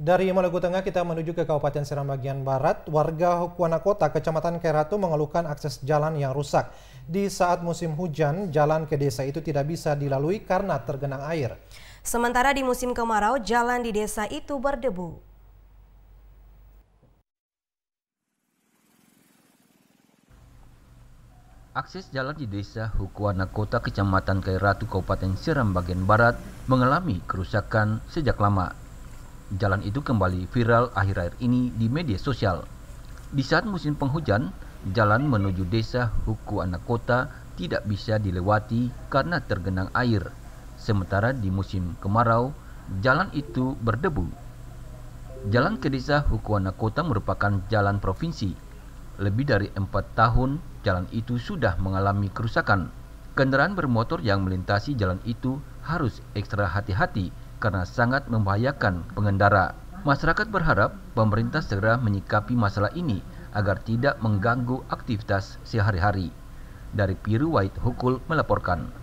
Dari Maluku Tengah kita menuju ke Kabupaten Seram bagian Barat. Warga Hukwana Kota, Kecamatan Keratu mengeluhkan akses jalan yang rusak. Di saat musim hujan, jalan ke desa itu tidak bisa dilalui karena tergenang air. Sementara di musim kemarau, jalan di desa itu berdebu. Akses jalan di desa Hukwana Kota, Kecamatan Kairatu, Kabupaten Seram bagian Barat mengalami kerusakan sejak lama. Jalan itu kembali viral akhir-akhir ini di media sosial. Di saat musim penghujan, jalan menuju desa Huku Anak Kota tidak bisa dilewati karena tergenang air. Sementara di musim kemarau, jalan itu berdebu. Jalan ke desa Huku Kota merupakan jalan provinsi. Lebih dari empat tahun, jalan itu sudah mengalami kerusakan. Kendaraan bermotor yang melintasi jalan itu harus ekstra hati-hati karena sangat membahayakan pengendara. Masyarakat berharap pemerintah segera menyikapi masalah ini agar tidak mengganggu aktivitas sehari-hari. Dari Piru White Hukul melaporkan.